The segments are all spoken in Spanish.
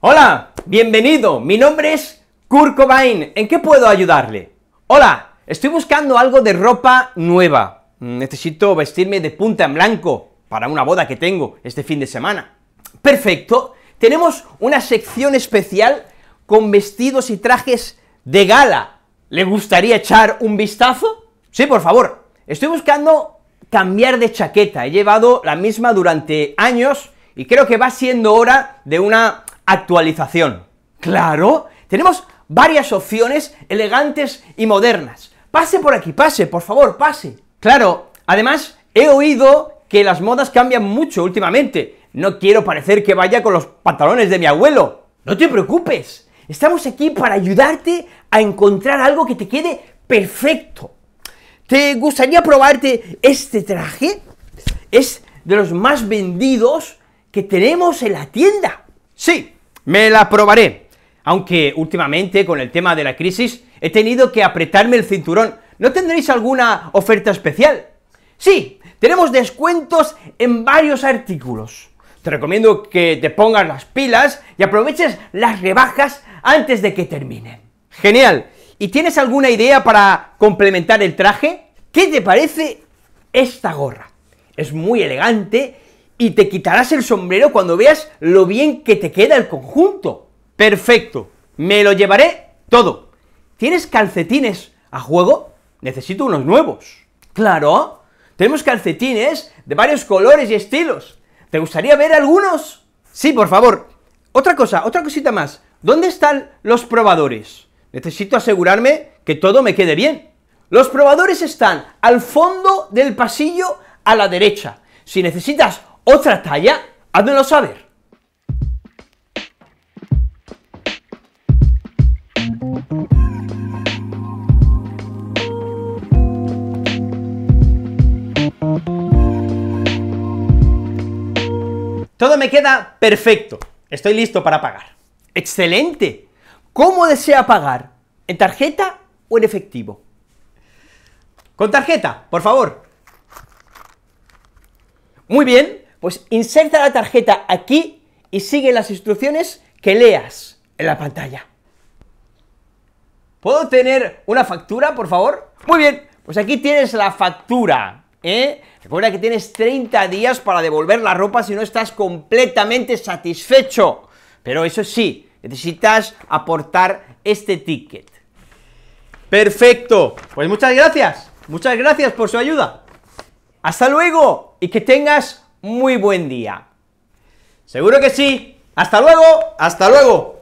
Hola, bienvenido, mi nombre es Kurt Cobain, ¿en qué puedo ayudarle? Hola, estoy buscando algo de ropa nueva, mm, necesito vestirme de punta en blanco para una boda que tengo este fin de semana. Perfecto, tenemos una sección especial con vestidos y trajes de gala. ¿Le gustaría echar un vistazo? Sí, por favor. Estoy buscando cambiar de chaqueta, he llevado la misma durante años y creo que va siendo hora de una actualización. Claro, tenemos varias opciones elegantes y modernas. Pase por aquí, pase, por favor, pase. Claro, además he oído que las modas cambian mucho últimamente. No quiero parecer que vaya con los pantalones de mi abuelo. No te preocupes, estamos aquí para ayudarte a encontrar algo que te quede perfecto. ¿Te gustaría probarte este traje? Es de los más vendidos que tenemos en la tienda. Sí, me la probaré. Aunque últimamente con el tema de la crisis he tenido que apretarme el cinturón. ¿No tendréis alguna oferta especial? Sí, tenemos descuentos en varios artículos. Te recomiendo que te pongas las pilas y aproveches las rebajas antes de que terminen. Genial. ¿Y tienes alguna idea para complementar el traje? ¿Qué te parece esta gorra? Es muy elegante y te quitarás el sombrero cuando veas lo bien que te queda el conjunto. Perfecto, me lo llevaré todo. ¿Tienes calcetines a juego? Necesito unos nuevos. Claro, tenemos calcetines de varios colores y estilos. ¿Te gustaría ver algunos? Sí, por favor. Otra cosa, otra cosita más. ¿Dónde están los probadores? Necesito asegurarme que todo me quede bien. Los probadores están al fondo del pasillo a la derecha. Si necesitas ¿Otra talla? Házmelo saber. Todo me queda perfecto. Estoy listo para pagar. ¡Excelente! ¿Cómo desea pagar? ¿En tarjeta o en efectivo? Con tarjeta, por favor. Muy bien, pues inserta la tarjeta aquí y sigue las instrucciones que leas en la pantalla. ¿Puedo tener una factura, por favor? Muy bien, pues aquí tienes la factura, ¿eh? Recuerda que tienes 30 días para devolver la ropa si no estás completamente satisfecho. Pero eso sí, necesitas aportar este ticket. Perfecto, pues muchas gracias, muchas gracias por su ayuda. Hasta luego y que tengas muy buen día. Seguro que sí. Hasta luego, hasta luego.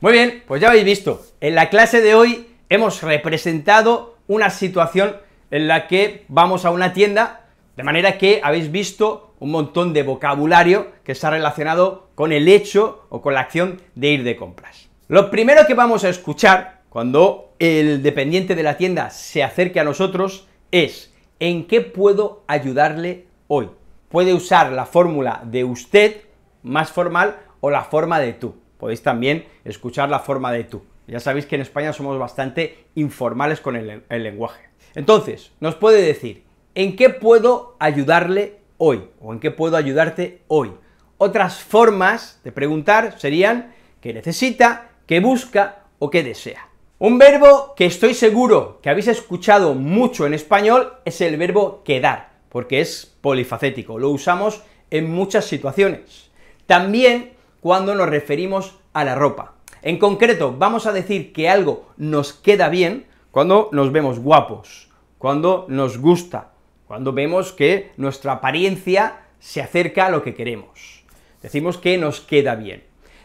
Muy bien, pues ya habéis visto, en la clase de hoy hemos representado una situación en la que vamos a una tienda, de manera que habéis visto un montón de vocabulario que está relacionado con el hecho o con la acción de ir de compras. Lo primero que vamos a escuchar cuando el dependiente de la tienda se acerque a nosotros es ¿en qué puedo ayudarle hoy. Puede usar la fórmula de usted más formal o la forma de tú. Podéis también escuchar la forma de tú. Ya sabéis que en España somos bastante informales con el, lenguaje. Entonces, nos puede decir, ¿en qué puedo ayudarle hoy? ¿O en qué puedo ayudarte hoy? Otras formas de preguntar serían ¿qué necesita, ¿qué busca o ¿qué desea. Un verbo que estoy seguro que habéis escuchado mucho en español es el verbo quedar porque es polifacético, lo usamos en muchas situaciones. También cuando nos referimos a la ropa. En concreto, vamos a decir que algo nos queda bien cuando nos vemos guapos, cuando nos gusta, cuando vemos que nuestra apariencia se acerca a lo que queremos. Decimos que nos queda bien.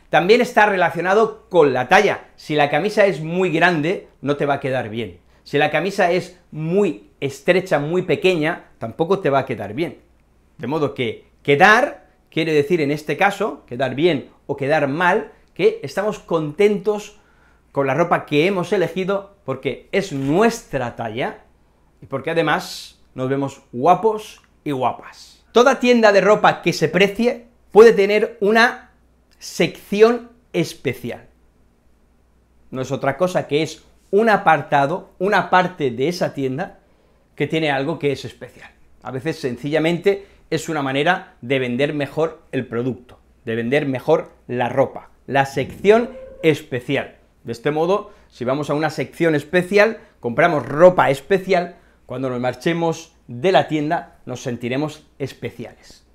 También está relacionado con la talla. Si la camisa es muy grande, no te va a quedar bien. Si la camisa es muy estrecha, muy pequeña, tampoco te va a quedar bien. De modo que quedar quiere decir en este caso, quedar bien o quedar mal, que estamos contentos con la ropa que hemos elegido porque es nuestra talla y porque además nos vemos guapos y guapas. Toda tienda de ropa que se precie puede tener una sección especial. No es otra cosa que es un apartado, una parte de esa tienda que tiene algo que es especial. A veces sencillamente es una manera de vender mejor el producto, de vender mejor la ropa, la sección especial. De este modo, si vamos a una sección especial, compramos ropa especial, cuando nos marchemos de la tienda nos sentiremos especiales.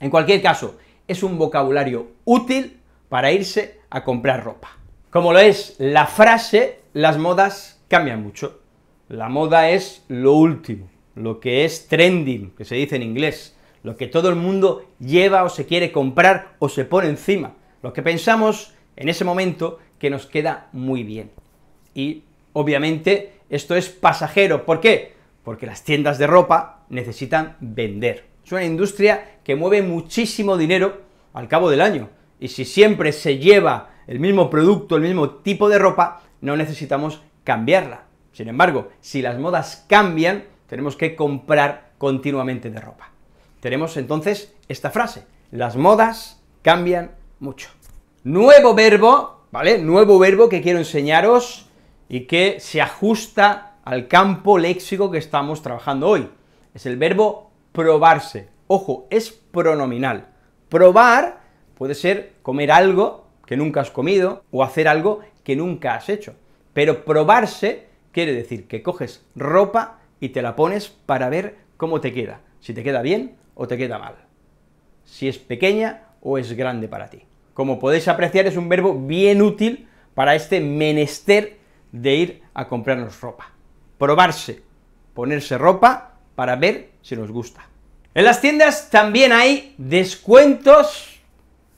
En cualquier caso, es un vocabulario útil para irse a comprar ropa. Como lo es la frase las modas cambian mucho. La moda es lo último, lo que es trending, que se dice en inglés, lo que todo el mundo lleva o se quiere comprar o se pone encima, lo que pensamos en ese momento que nos queda muy bien. Y obviamente esto es pasajero, ¿por qué? Porque las tiendas de ropa necesitan vender. Es una industria que mueve muchísimo dinero al cabo del año, y si siempre se lleva el mismo producto, el mismo tipo de ropa, no necesitamos cambiarla. Sin embargo, si las modas cambian, tenemos que comprar continuamente de ropa. Tenemos entonces esta frase, las modas cambian mucho. Nuevo verbo, ¿vale? Nuevo verbo que quiero enseñaros y que se ajusta al campo léxico que estamos trabajando hoy. Es el verbo probarse. Ojo, es pronominal. Probar puede ser comer algo que nunca has comido o hacer algo que nunca has hecho. Pero probarse quiere decir que coges ropa y te la pones para ver cómo te queda, si te queda bien o te queda mal, si es pequeña o es grande para ti. Como podéis apreciar, es un verbo bien útil para este menester de ir a comprarnos ropa. Probarse, ponerse ropa para ver si nos gusta. En las tiendas también hay descuentos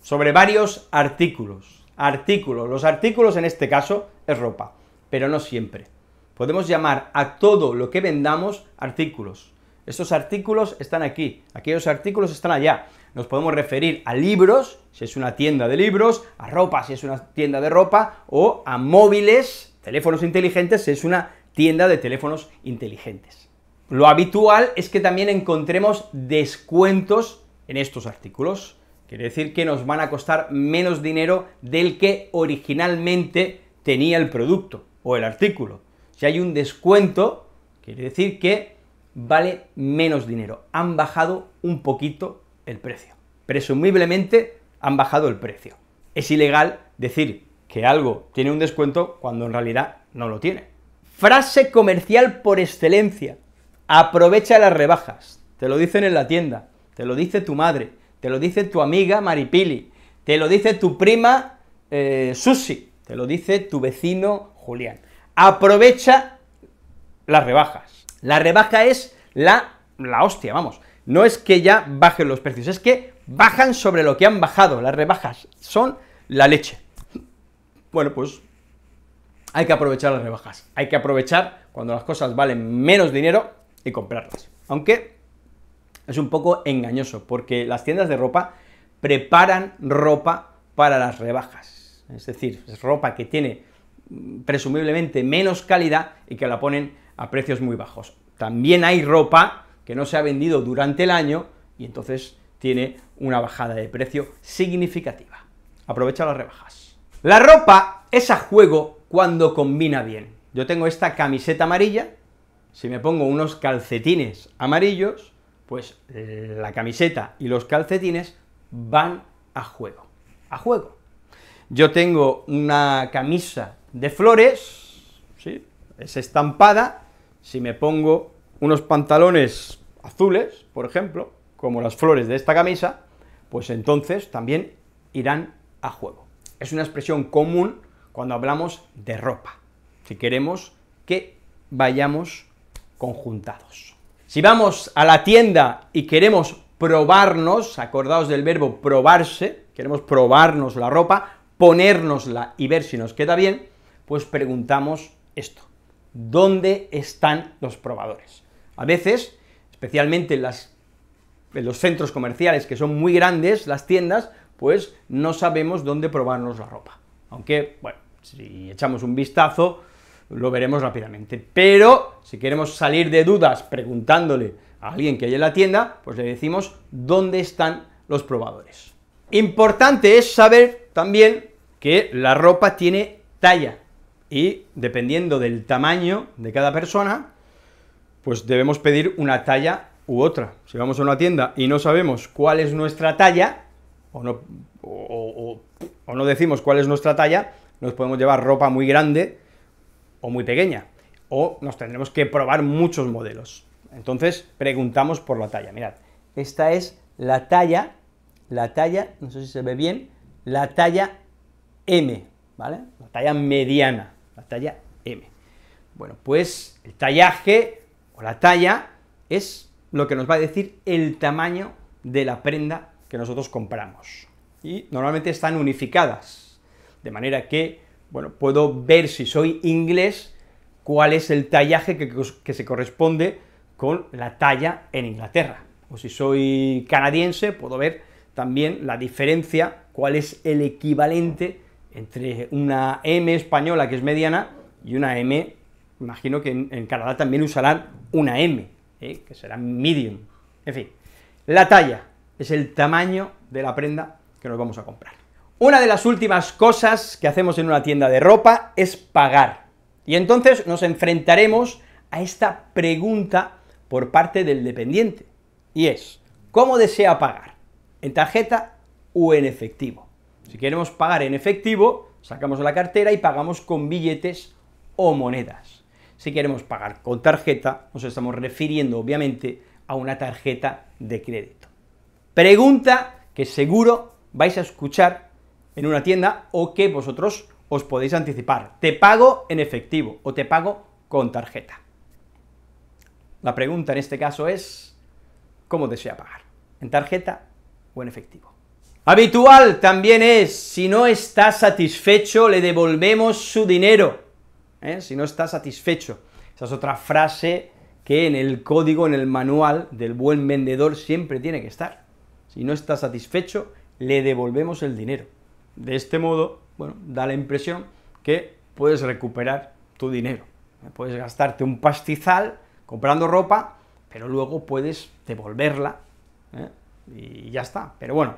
sobre varios artículos artículos. Los artículos en este caso es ropa, pero no siempre. Podemos llamar a todo lo que vendamos artículos. Estos artículos están aquí, aquellos artículos están allá. Nos podemos referir a libros, si es una tienda de libros, a ropa, si es una tienda de ropa, o a móviles, teléfonos inteligentes, si es una tienda de teléfonos inteligentes. Lo habitual es que también encontremos descuentos en estos artículos. Quiere decir que nos van a costar menos dinero del que originalmente tenía el producto o el artículo. Si hay un descuento, quiere decir que vale menos dinero. Han bajado un poquito el precio. Presumiblemente han bajado el precio. Es ilegal decir que algo tiene un descuento cuando en realidad no lo tiene. Frase comercial por excelencia. Aprovecha las rebajas. Te lo dicen en la tienda, te lo dice tu madre, te lo dice tu amiga Maripili, te lo dice tu prima eh, Susi, te lo dice tu vecino Julián. Aprovecha las rebajas. La rebaja es la, la hostia, vamos. No es que ya bajen los precios, es que bajan sobre lo que han bajado. Las rebajas son la leche. Bueno, pues hay que aprovechar las rebajas. Hay que aprovechar cuando las cosas valen menos dinero y comprarlas. Aunque es un poco engañoso, porque las tiendas de ropa preparan ropa para las rebajas. Es decir, es ropa que tiene mm, presumiblemente menos calidad y que la ponen a precios muy bajos. También hay ropa que no se ha vendido durante el año y entonces tiene una bajada de precio significativa. Aprovecha las rebajas. La ropa es a juego cuando combina bien. Yo tengo esta camiseta amarilla, si me pongo unos calcetines amarillos, pues la camiseta y los calcetines van a juego, a juego. Yo tengo una camisa de flores, ¿sí? es estampada, si me pongo unos pantalones azules, por ejemplo, como las flores de esta camisa, pues entonces también irán a juego. Es una expresión común cuando hablamos de ropa, si queremos que vayamos conjuntados. Si vamos a la tienda y queremos probarnos, acordados del verbo probarse, queremos probarnos la ropa, ponérnosla y ver si nos queda bien, pues preguntamos esto, ¿dónde están los probadores? A veces, especialmente en, en los centros comerciales que son muy grandes, las tiendas, pues no sabemos dónde probarnos la ropa. Aunque, bueno, si echamos un vistazo, lo veremos rápidamente. Pero si queremos salir de dudas preguntándole a alguien que hay en la tienda, pues le decimos dónde están los probadores. Importante es saber también que la ropa tiene talla y dependiendo del tamaño de cada persona, pues debemos pedir una talla u otra. Si vamos a una tienda y no sabemos cuál es nuestra talla, o no, o no decimos cuál es nuestra talla, nos podemos llevar ropa muy grande o muy pequeña, o nos tendremos que probar muchos modelos. Entonces preguntamos por la talla. Mirad, esta es la talla, la talla, no sé si se ve bien, la talla M, ¿vale? La talla mediana, la talla M. Bueno, pues el tallaje o la talla es lo que nos va a decir el tamaño de la prenda que nosotros compramos. Y normalmente están unificadas, de manera que bueno, puedo ver si soy inglés, cuál es el tallaje que, se corresponde con la talla en Inglaterra. O si soy canadiense, puedo ver también la diferencia, cuál es el equivalente entre una M española, que es mediana, y una M, imagino que en, Canadá también usarán una M, ¿eh? que será medium. En fin, la talla es el tamaño de la prenda que nos vamos a comprar. Una de las últimas cosas que hacemos en una tienda de ropa es pagar. Y entonces nos enfrentaremos a esta pregunta por parte del dependiente. Y es, ¿cómo desea pagar? ¿En tarjeta o en efectivo? Si queremos pagar en efectivo, sacamos la cartera y pagamos con billetes o monedas. Si queremos pagar con tarjeta, nos estamos refiriendo obviamente a una tarjeta de crédito. Pregunta que seguro vais a escuchar en una tienda o que vosotros os podéis anticipar. Te pago en efectivo o te pago con tarjeta. La pregunta en este caso es, ¿cómo desea pagar? ¿En tarjeta o en efectivo? Habitual también es, si no está satisfecho, le devolvemos su dinero. ¿Eh? Si no está satisfecho. Esa es otra frase que en el código, en el manual del buen vendedor siempre tiene que estar. Si no está satisfecho, le devolvemos el dinero. De este modo, bueno, da la impresión que puedes recuperar tu dinero. Puedes gastarte un pastizal comprando ropa, pero luego puedes devolverla ¿eh? y ya está. Pero bueno,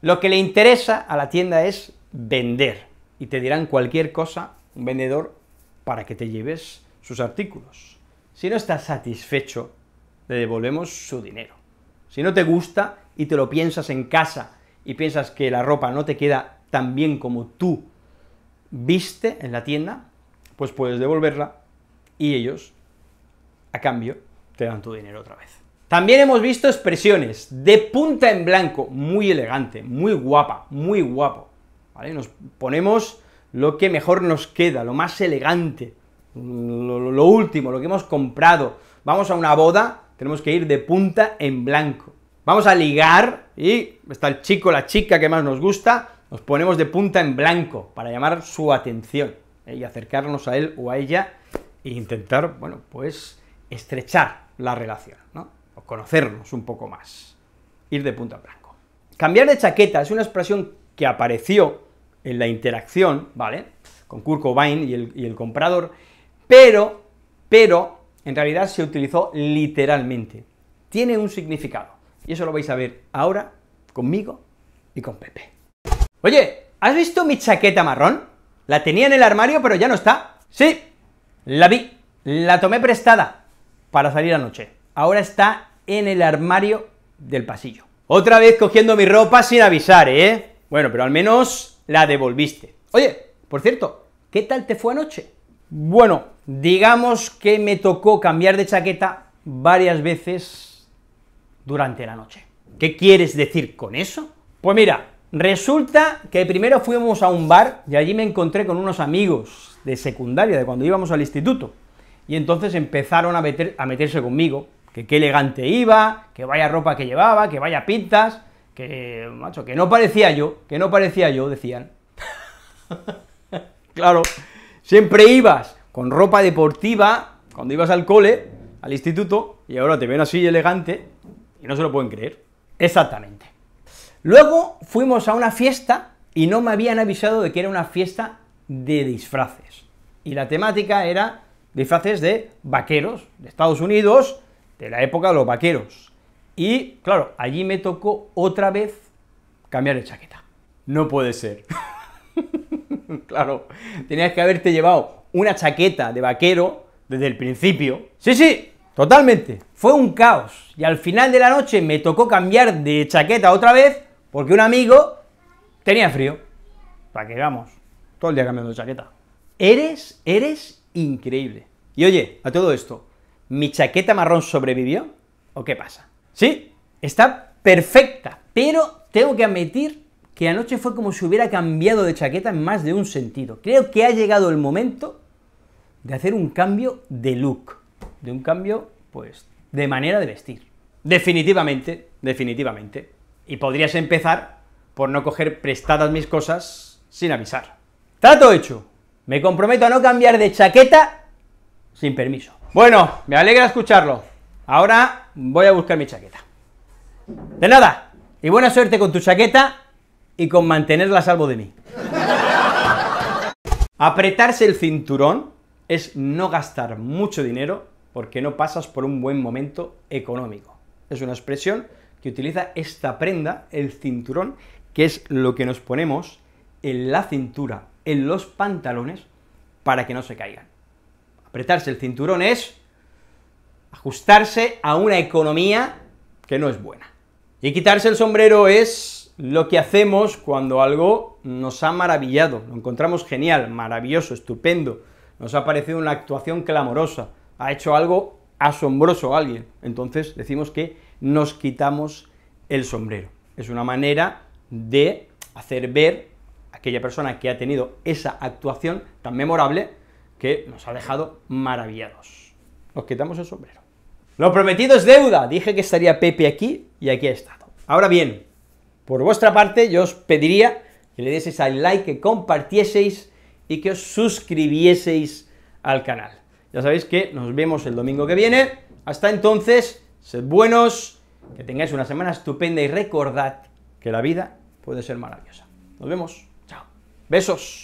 lo que le interesa a la tienda es vender y te dirán cualquier cosa, un vendedor, para que te lleves sus artículos. Si no estás satisfecho, le devolvemos su dinero. Si no te gusta y te lo piensas en casa y piensas que la ropa no te queda también como tú viste en la tienda, pues puedes devolverla y ellos, a cambio, te dan tu dinero otra vez. También hemos visto expresiones de punta en blanco, muy elegante, muy guapa, muy guapo, ¿vale? Nos ponemos lo que mejor nos queda, lo más elegante, lo último, lo que hemos comprado. Vamos a una boda, tenemos que ir de punta en blanco. Vamos a ligar y está el chico, la chica que más nos gusta, nos ponemos de punta en blanco para llamar su atención eh, y acercarnos a él o a ella e intentar, bueno, pues estrechar la relación, ¿no? O conocernos un poco más, ir de punta en blanco. Cambiar de chaqueta es una expresión que apareció en la interacción, ¿vale?, con Kurt Cobain y el, y el comprador, pero, pero, en realidad se utilizó literalmente. Tiene un significado, y eso lo vais a ver ahora conmigo y con Pepe. Oye, ¿has visto mi chaqueta marrón? La tenía en el armario, pero ya no está. Sí, la vi, la tomé prestada para salir anoche. Ahora está en el armario del pasillo. Otra vez cogiendo mi ropa sin avisar, ¿eh? Bueno, pero al menos la devolviste. Oye, por cierto, ¿qué tal te fue anoche? Bueno, digamos que me tocó cambiar de chaqueta varias veces durante la noche. ¿Qué quieres decir con eso? Pues mira, Resulta que primero fuimos a un bar y allí me encontré con unos amigos de secundaria, de cuando íbamos al instituto, y entonces empezaron a, meterse conmigo, que qué elegante iba, que vaya ropa que llevaba, que vaya pintas, que, macho, que no parecía yo, que no parecía yo, decían. claro, siempre ibas con ropa deportiva cuando ibas al cole, al instituto, y ahora te ven así elegante y no se lo pueden creer. Exactamente. Luego fuimos a una fiesta y no me habían avisado de que era una fiesta de disfraces. Y la temática era disfraces de vaqueros, de Estados Unidos, de la época de los vaqueros. Y claro, allí me tocó otra vez cambiar de chaqueta. No puede ser. claro, tenías que haberte llevado una chaqueta de vaquero desde el principio. Sí, sí, totalmente. Fue un caos. Y al final de la noche me tocó cambiar de chaqueta otra vez porque un amigo tenía frío. Para que vamos, todo el día cambiando de chaqueta. Eres, eres increíble. Y oye, a todo esto, ¿mi chaqueta marrón sobrevivió? ¿O qué pasa? Sí, está perfecta, pero tengo que admitir que anoche fue como si hubiera cambiado de chaqueta en más de un sentido. Creo que ha llegado el momento de hacer un cambio de look, de un cambio, pues, de manera de vestir. Definitivamente, definitivamente. Y podrías empezar por no coger prestadas mis cosas sin avisar. Trato hecho. Me comprometo a no cambiar de chaqueta sin permiso. Bueno, me alegra escucharlo. Ahora voy a buscar mi chaqueta. De nada. Y buena suerte con tu chaqueta y con mantenerla a salvo de mí. Apretarse el cinturón es no gastar mucho dinero porque no pasas por un buen momento económico. Es una expresión que utiliza esta prenda, el cinturón, que es lo que nos ponemos en la cintura, en los pantalones, para que no se caigan. Apretarse el cinturón es ajustarse a una economía que no es buena. Y quitarse el sombrero es lo que hacemos cuando algo nos ha maravillado, lo encontramos genial, maravilloso, estupendo, nos ha parecido una actuación clamorosa, ha hecho algo asombroso a alguien. Entonces decimos que nos quitamos el sombrero. Es una manera de hacer ver a aquella persona que ha tenido esa actuación tan memorable que nos ha dejado maravillados. Nos quitamos el sombrero. Lo prometido es deuda. Dije que estaría Pepe aquí y aquí ha estado. Ahora bien, por vuestra parte yo os pediría que le deis al like, que compartieseis y que os suscribieseis al canal. Ya sabéis que nos vemos el domingo que viene. Hasta entonces, sed buenos, que tengáis una semana estupenda y recordad que la vida puede ser maravillosa. Nos vemos. Chao. Besos.